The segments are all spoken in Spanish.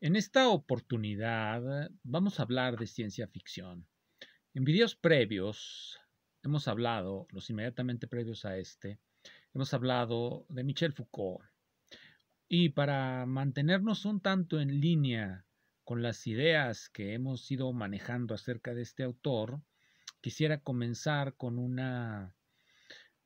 en esta oportunidad eh, vamos a hablar de ciencia ficción. En videos previos hemos hablado, los inmediatamente previos a este, hemos hablado de Michel Foucault. Y para mantenernos un tanto en línea con las ideas que hemos ido manejando acerca de este autor, quisiera comenzar con una,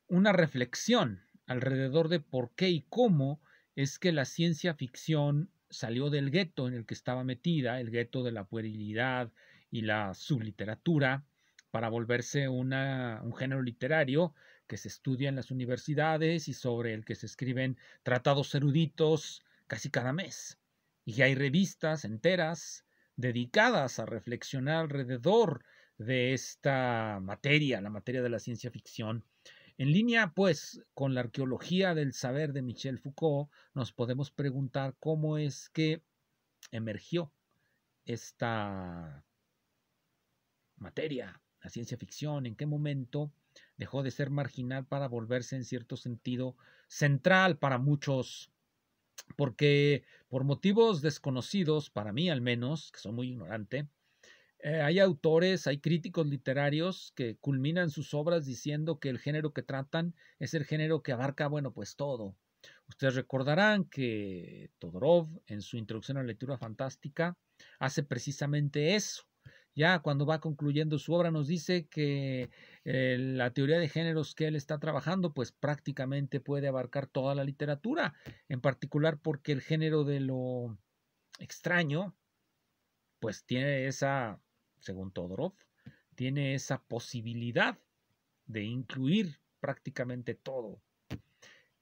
una reflexión alrededor de por qué y cómo es que la ciencia ficción salió del gueto en el que estaba metida, el gueto de la puerilidad y la subliteratura, para volverse una, un género literario que se estudia en las universidades y sobre el que se escriben tratados eruditos casi cada mes. Y hay revistas enteras dedicadas a reflexionar alrededor de esta materia, la materia de la ciencia ficción. En línea, pues, con la arqueología del saber de Michel Foucault, nos podemos preguntar cómo es que emergió esta materia, la ciencia ficción, en qué momento dejó de ser marginal para volverse en cierto sentido central para muchos, porque por motivos desconocidos, para mí al menos, que soy muy ignorante, eh, hay autores, hay críticos literarios que culminan sus obras diciendo que el género que tratan es el género que abarca, bueno, pues todo. Ustedes recordarán que Todorov, en su introducción a la lectura fantástica, hace precisamente eso. Ya cuando va concluyendo su obra nos dice que eh, la teoría de géneros que él está trabajando pues prácticamente puede abarcar toda la literatura, en particular porque el género de lo extraño pues tiene esa según Todorov, tiene esa posibilidad de incluir prácticamente todo.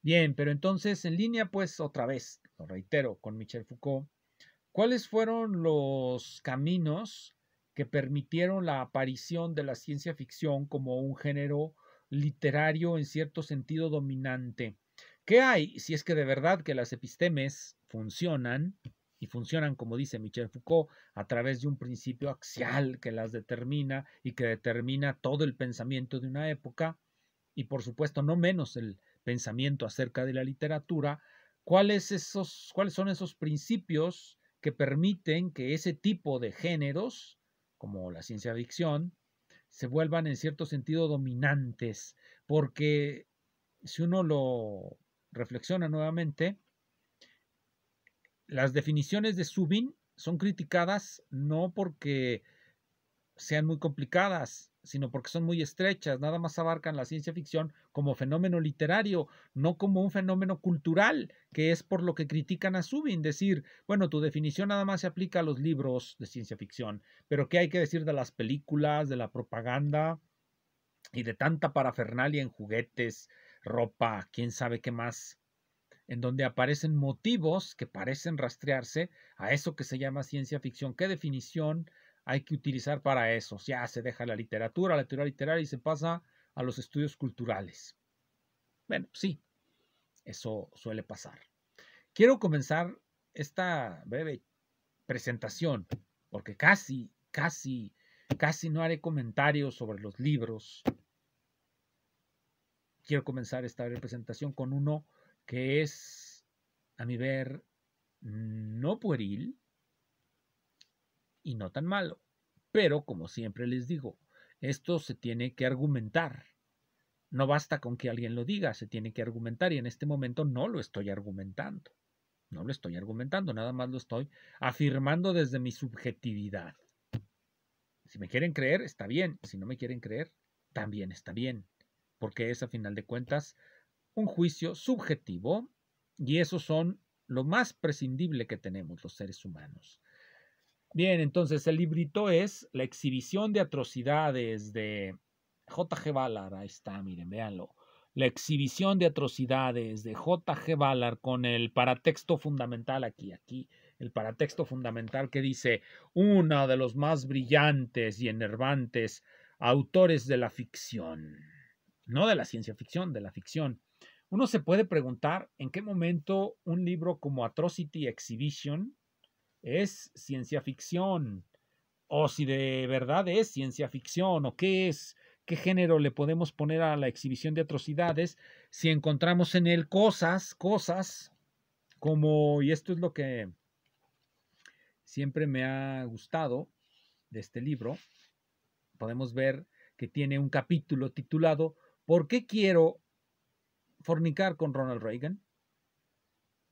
Bien, pero entonces en línea, pues otra vez, lo reitero, con Michel Foucault, ¿cuáles fueron los caminos que permitieron la aparición de la ciencia ficción como un género literario en cierto sentido dominante? ¿Qué hay si es que de verdad que las epistemes funcionan y funcionan, como dice Michel Foucault, a través de un principio axial que las determina y que determina todo el pensamiento de una época, y por supuesto no menos el pensamiento acerca de la literatura, ¿cuáles, esos, cuáles son esos principios que permiten que ese tipo de géneros, como la ciencia ficción, se vuelvan en cierto sentido dominantes, porque si uno lo reflexiona nuevamente, las definiciones de Subin son criticadas no porque sean muy complicadas, sino porque son muy estrechas, nada más abarcan la ciencia ficción como fenómeno literario, no como un fenómeno cultural, que es por lo que critican a Subin, decir, bueno, tu definición nada más se aplica a los libros de ciencia ficción, pero ¿qué hay que decir de las películas, de la propaganda y de tanta parafernalia en juguetes, ropa, quién sabe qué más? en donde aparecen motivos que parecen rastrearse a eso que se llama ciencia ficción. ¿Qué definición hay que utilizar para eso? Ya se deja la literatura, la teoría literaria y se pasa a los estudios culturales. Bueno, sí, eso suele pasar. Quiero comenzar esta breve presentación, porque casi, casi, casi no haré comentarios sobre los libros. Quiero comenzar esta breve presentación con uno que es, a mi ver, no pueril y no tan malo. Pero, como siempre les digo, esto se tiene que argumentar. No basta con que alguien lo diga, se tiene que argumentar y en este momento no lo estoy argumentando. No lo estoy argumentando, nada más lo estoy afirmando desde mi subjetividad. Si me quieren creer, está bien. Si no me quieren creer, también está bien. Porque es, a final de cuentas, un juicio subjetivo y esos son lo más prescindible que tenemos los seres humanos. Bien, entonces el librito es la exhibición de atrocidades de J.G. Ballard. Ahí está, miren, véanlo. La exhibición de atrocidades de J.G. Ballard con el paratexto fundamental aquí, aquí, el paratexto fundamental que dice, uno de los más brillantes y enervantes autores de la ficción, no de la ciencia ficción, de la ficción uno se puede preguntar en qué momento un libro como Atrocity Exhibition es ciencia ficción, o si de verdad es ciencia ficción, o qué es, qué género le podemos poner a la exhibición de atrocidades, si encontramos en él cosas, cosas como, y esto es lo que siempre me ha gustado de este libro, podemos ver que tiene un capítulo titulado ¿Por qué quiero fornicar con Ronald Reagan?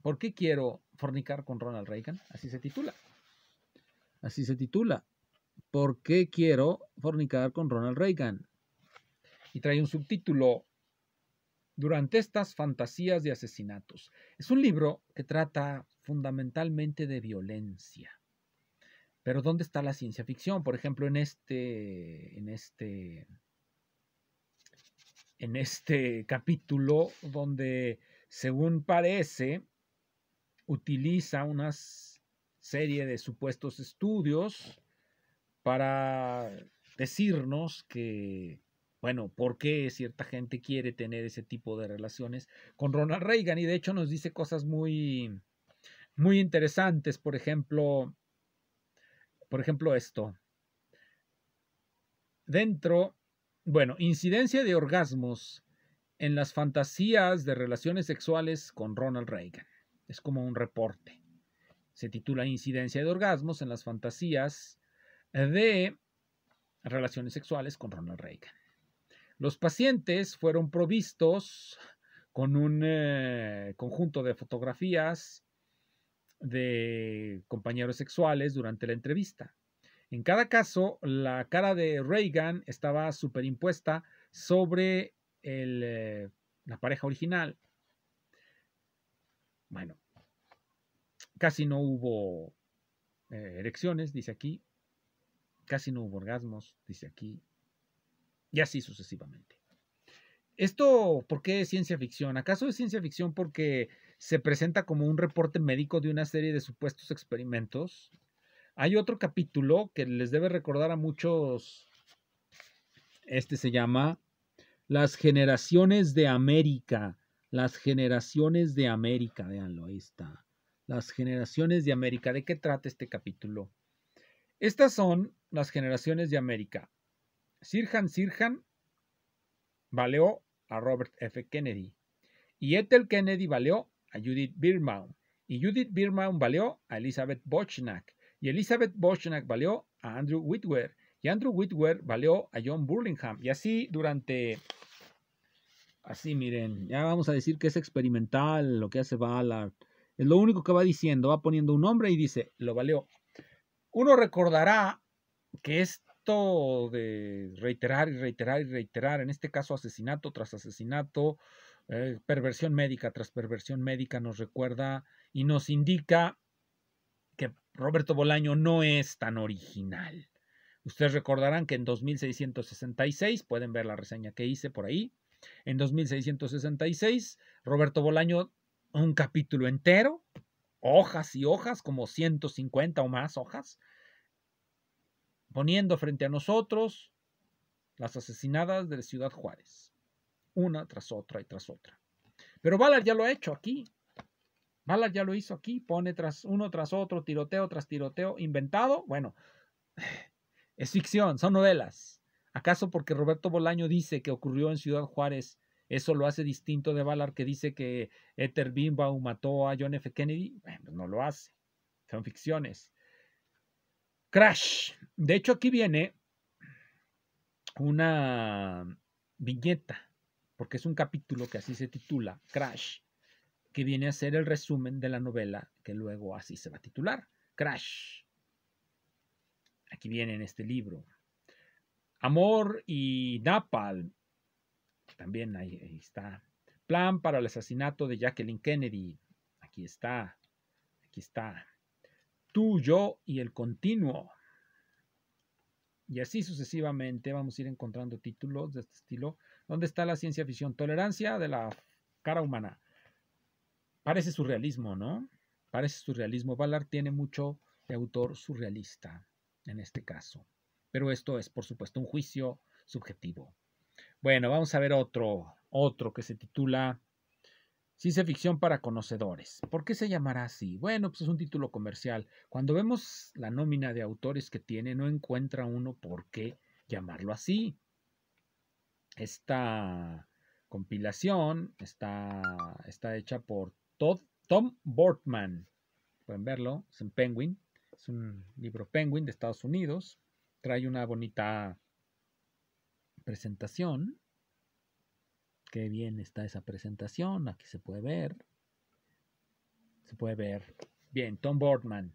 ¿Por qué quiero fornicar con Ronald Reagan? Así se titula. Así se titula. ¿Por qué quiero fornicar con Ronald Reagan? Y trae un subtítulo. Durante estas fantasías de asesinatos. Es un libro que trata fundamentalmente de violencia. Pero ¿dónde está la ciencia ficción? Por ejemplo, en este, en este en este capítulo donde, según parece, utiliza una serie de supuestos estudios para decirnos que, bueno, por qué cierta gente quiere tener ese tipo de relaciones con Ronald Reagan. Y de hecho nos dice cosas muy, muy interesantes. Por ejemplo, por ejemplo, esto. Dentro bueno, incidencia de orgasmos en las fantasías de relaciones sexuales con Ronald Reagan. Es como un reporte. Se titula Incidencia de orgasmos en las fantasías de relaciones sexuales con Ronald Reagan. Los pacientes fueron provistos con un eh, conjunto de fotografías de compañeros sexuales durante la entrevista. En cada caso, la cara de Reagan estaba superimpuesta sobre eh, la pareja original. Bueno, casi no hubo eh, erecciones, dice aquí. Casi no hubo orgasmos, dice aquí. Y así sucesivamente. ¿Esto por qué es ciencia ficción? ¿Acaso es ciencia ficción porque se presenta como un reporte médico de una serie de supuestos experimentos? Hay otro capítulo que les debe recordar a muchos. Este se llama Las generaciones de América. Las generaciones de América, Veanlo, ahí está. Las generaciones de América. ¿De qué trata este capítulo? Estas son las generaciones de América. Sirhan Sirhan valeó a Robert F. Kennedy. Y Ethel Kennedy valió a Judith Birman. Y Judith Birman valió a Elizabeth Bochnak y Elizabeth Boschnack valió a Andrew Whitwer y Andrew Whitwer valió a John Burlingham. Y así durante, así miren, ya vamos a decir que es experimental lo que hace Ballard. Es lo único que va diciendo, va poniendo un nombre y dice, lo valió. Uno recordará que esto de reiterar y reiterar y reiterar, en este caso asesinato tras asesinato, eh, perversión médica tras perversión médica, nos recuerda y nos indica Roberto Bolaño no es tan original. Ustedes recordarán que en 2666, pueden ver la reseña que hice por ahí, en 2666, Roberto Bolaño, un capítulo entero, hojas y hojas, como 150 o más hojas, poniendo frente a nosotros las asesinadas de Ciudad Juárez, una tras otra y tras otra. Pero Ballard ya lo ha hecho aquí, Balar ya lo hizo aquí, pone tras uno tras otro, tiroteo tras tiroteo, inventado. Bueno, es ficción, son novelas. ¿Acaso porque Roberto Bolaño dice que ocurrió en Ciudad Juárez, eso lo hace distinto de Ballard que dice que Ether Bimbaum mató a John F. Kennedy? Bueno, pues no lo hace. Son ficciones. Crash. De hecho, aquí viene una viñeta, porque es un capítulo que así se titula, Crash que viene a ser el resumen de la novela que luego así se va a titular, Crash. Aquí viene en este libro. Amor y Napal. También ahí, está. Plan para el asesinato de Jacqueline Kennedy. Aquí está. Aquí está. Tú, yo y el continuo. Y así sucesivamente vamos a ir encontrando títulos de este estilo. ¿Dónde está la ciencia ficción? Tolerancia de la cara humana. Parece surrealismo, ¿no? Parece surrealismo. Ballard tiene mucho de autor surrealista en este caso. Pero esto es, por supuesto, un juicio subjetivo. Bueno, vamos a ver otro, otro que se titula Ciencia ficción para conocedores. ¿Por qué se llamará así? Bueno, pues es un título comercial. Cuando vemos la nómina de autores que tiene, no encuentra uno por qué llamarlo así. Esta compilación está, está hecha por Tom Bortman. Pueden verlo, es un Penguin. Es un libro Penguin de Estados Unidos. Trae una bonita presentación. Qué bien está esa presentación. Aquí se puede ver. Se puede ver. Bien, Tom Bortman.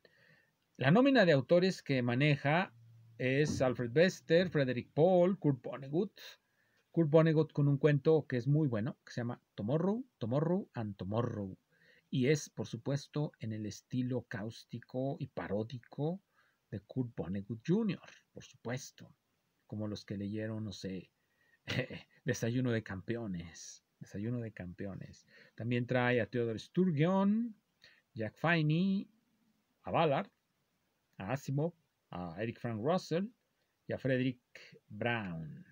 La nómina de autores que maneja es Alfred Bester, Frederick Paul, Kurt Vonnegut. Kurt Vonnegut con un cuento que es muy bueno, que se llama Tomorrow, Tomorrow and Tomorrow y es, por supuesto, en el estilo cáustico y paródico de Kurt Vonnegut Jr., por supuesto, como los que leyeron, no sé, Desayuno de Campeones, Desayuno de Campeones. También trae a Theodore Sturgeon, Jack Finney, a Ballard, a Asimov, a Eric Frank Russell y a Frederick Brown.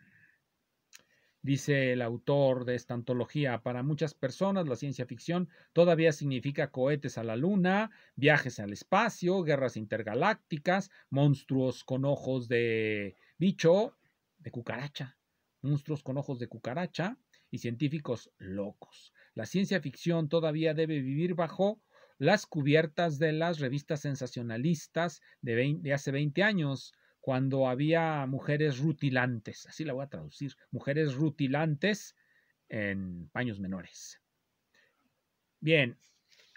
Dice el autor de esta antología, para muchas personas la ciencia ficción todavía significa cohetes a la luna, viajes al espacio, guerras intergalácticas, monstruos con ojos de bicho, de cucaracha, monstruos con ojos de cucaracha y científicos locos. La ciencia ficción todavía debe vivir bajo las cubiertas de las revistas sensacionalistas de, hace 20 años, cuando había mujeres rutilantes, así la voy a traducir, mujeres rutilantes en paños menores. Bien,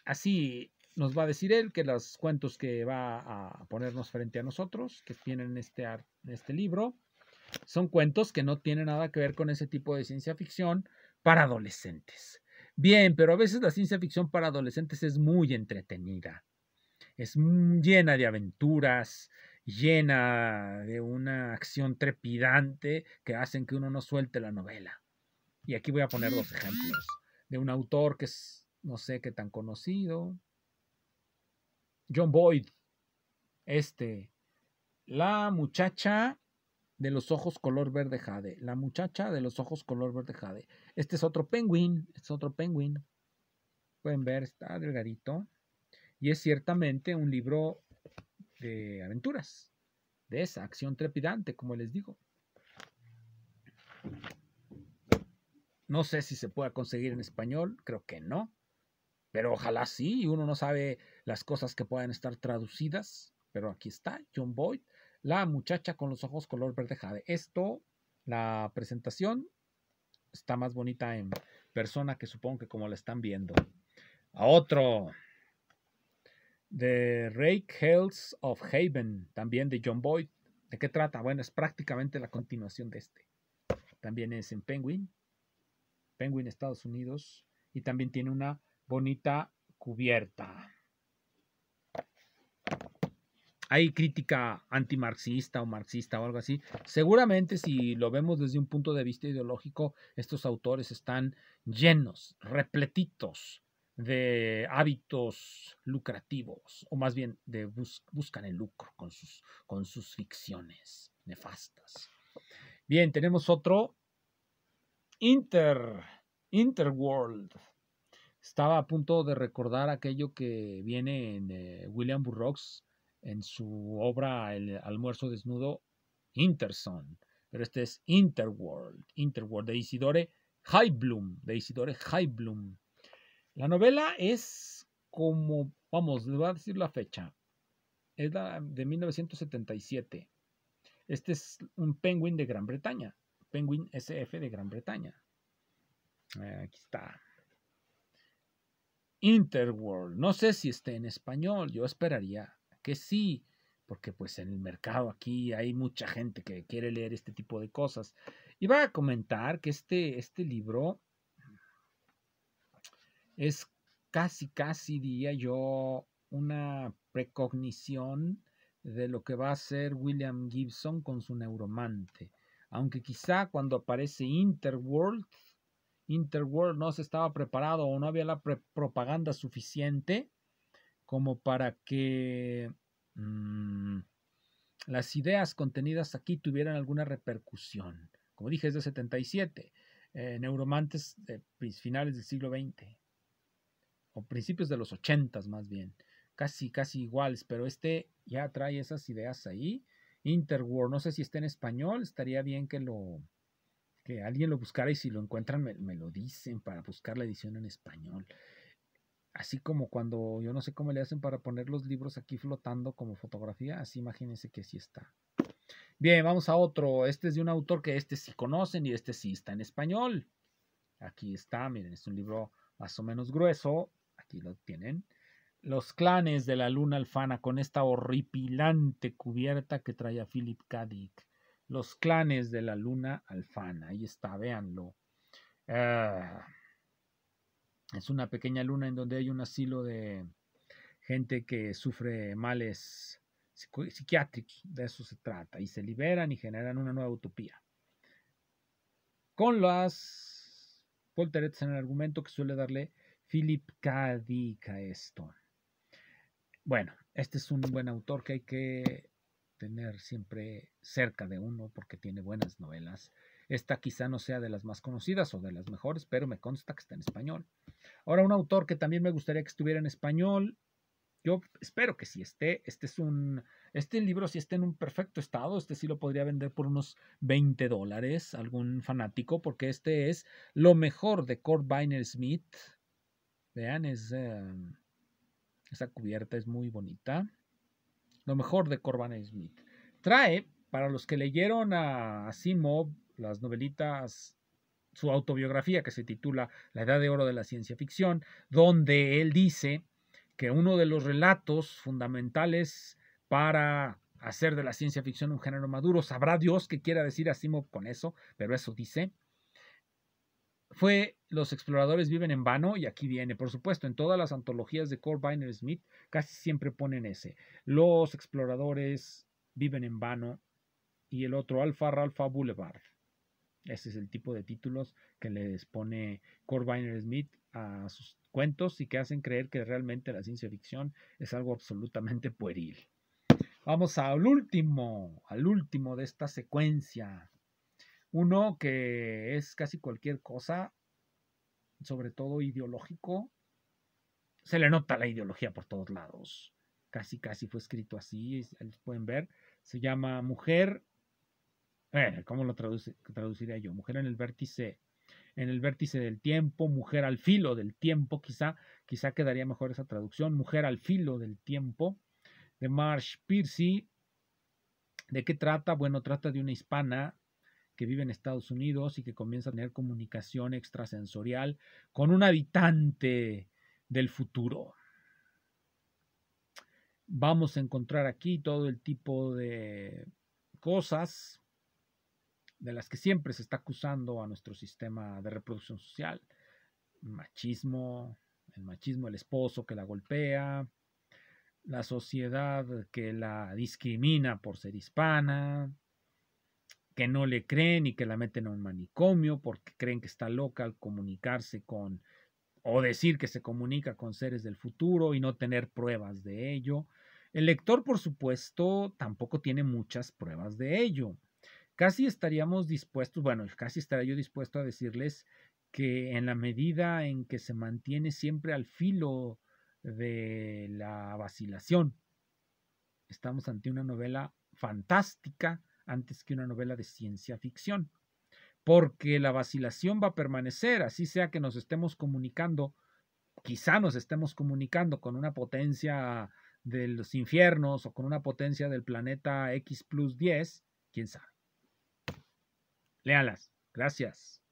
así nos va a decir él que los cuentos que va a ponernos frente a nosotros, que tienen este, este libro, son cuentos que no tienen nada que ver con ese tipo de ciencia ficción para adolescentes. Bien, pero a veces la ciencia ficción para adolescentes es muy entretenida, es mm, llena de aventuras, llena de una acción trepidante que hacen que uno no suelte la novela. Y aquí voy a poner mm. dos ejemplos de un autor que es no sé qué tan conocido, John Boyd, este, la muchacha de los ojos color verde jade, la muchacha de los ojos color verde jade. Este es otro penguin, este es otro penguin. Pueden ver, está delgadito. Y es ciertamente un libro aventuras, de esa acción trepidante, como les digo. No sé si se pueda conseguir en español, creo que no, pero ojalá sí, uno no sabe las cosas que puedan estar traducidas, pero aquí está, John Boyd, la muchacha con los ojos color verde jade. Esto, la presentación está más bonita en persona que supongo que como la están viendo. A otro de Rake Hells of Haven, también de John Boyd. ¿De qué trata? Bueno, es prácticamente la continuación de este. También es en Penguin, Penguin, Estados Unidos, y también tiene una bonita cubierta. Hay crítica antimarxista o marxista o algo así. Seguramente si lo vemos desde un punto de vista ideológico, estos autores están llenos, repletitos de hábitos lucrativos, o más bien de buscan el lucro con sus, con sus ficciones nefastas. Bien, tenemos otro. Inter, Interworld. Estaba a punto de recordar aquello que viene en eh, William Burroughs en su obra El almuerzo desnudo, Interson. Pero este es Interworld, Interworld de Isidore Bloom de Isidore Highbloom. La novela es como, vamos, le voy a decir la fecha. Es la de 1977. Este es un Penguin de Gran Bretaña. Penguin SF de Gran Bretaña. Eh, aquí está. Interworld. No sé si esté en español. Yo esperaría que sí, porque pues en el mercado aquí hay mucha gente que quiere leer este tipo de cosas. Y va a comentar que este, este libro es casi, casi, diría yo, una precognición de lo que va a hacer William Gibson con su neuromante. Aunque quizá cuando aparece Interworld, Interworld no se estaba preparado o no había la propaganda suficiente como para que mm, las ideas contenidas aquí tuvieran alguna repercusión. Como dije, es de 77, eh, neuromantes de pues, finales del siglo XX o principios de los 80 más bien, casi, casi iguales, pero este ya trae esas ideas ahí. Interwar, no sé si está en español, estaría bien que lo que alguien lo buscara y si lo encuentran me, me lo dicen para buscar la edición en español. Así como cuando yo no sé cómo le hacen para poner los libros aquí flotando como fotografía, así imagínense que así está. Bien, vamos a otro. Este es de un autor que este sí conocen y este sí está en español. Aquí está, miren, es un libro más o menos grueso, lo tienen, los clanes de la luna alfana con esta horripilante cubierta que a Philip K. Dick. Los clanes de la luna alfana, ahí está, véanlo. Ah, es una pequeña luna en donde hay un asilo de gente que sufre males psiquiátricos, de eso se trata, y se liberan y generan una nueva utopía. Con las polteretas en el argumento que suele darle Philip K. esto. Bueno, este es un buen autor que hay que tener siempre cerca de uno porque tiene buenas novelas. Esta quizá no sea de las más conocidas o de las mejores, pero me consta que está en español. Ahora, un autor que también me gustaría que estuviera en español, yo espero que sí esté, este es un, este libro sí está en un perfecto estado, este sí lo podría vender por unos 20 dólares algún fanático, porque este es lo mejor de Kurt weiner Smith, Vean, es, em, esa cubierta es muy bonita. Lo mejor de Corban Smith. Trae, para los que leyeron a Asimov las novelitas, su autobiografía que se titula La Edad de Oro de la Ciencia Ficción, donde él dice que uno de los relatos fundamentales para hacer de la ciencia ficción un género maduro, sabrá Dios qué quiera decir Asimov con eso, pero eso dice, fue Los exploradores viven en vano y aquí viene, por supuesto, en todas las antologías de Corbiner Smith casi siempre ponen ese. Los exploradores viven en vano y el otro Alfa Ralfa Boulevard. Ese es el tipo de títulos que les pone Corbiner Smith a sus cuentos y que hacen creer que realmente la ciencia ficción es algo absolutamente pueril. Vamos al último, al último de esta secuencia uno que es casi cualquier cosa, sobre todo ideológico. Se le nota la ideología por todos lados. Casi, casi fue escrito así, pueden ver. Se llama Mujer. Eh, ¿Cómo lo traduciría yo? Mujer en el vértice en el vértice del tiempo, mujer al filo del tiempo, quizá, quizá quedaría mejor esa traducción, mujer al filo del tiempo, de Marsh Piercy. ¿De qué trata? Bueno, trata de una hispana que vive en Estados Unidos y que comienza a tener comunicación extrasensorial con un habitante del futuro. Vamos a encontrar aquí todo el tipo de cosas de las que siempre se está acusando a nuestro sistema de reproducción social. Machismo, el machismo, el esposo que la golpea, la sociedad que la discrimina por ser hispana, que no le creen y que la meten a un manicomio porque creen que está loca al comunicarse con o decir que se comunica con seres del futuro y no tener pruebas de ello. El lector, por supuesto, tampoco tiene muchas pruebas de ello. Casi estaríamos dispuestos, bueno, casi estaría yo dispuesto a decirles que en la medida en que se mantiene siempre al filo de la vacilación, estamos ante una novela fantástica, antes que una novela de ciencia ficción, porque la vacilación va a permanecer, así sea que nos estemos comunicando, quizá nos estemos comunicando con una potencia de los infiernos o con una potencia del planeta X plus 10, quién sabe. Léalas. Gracias.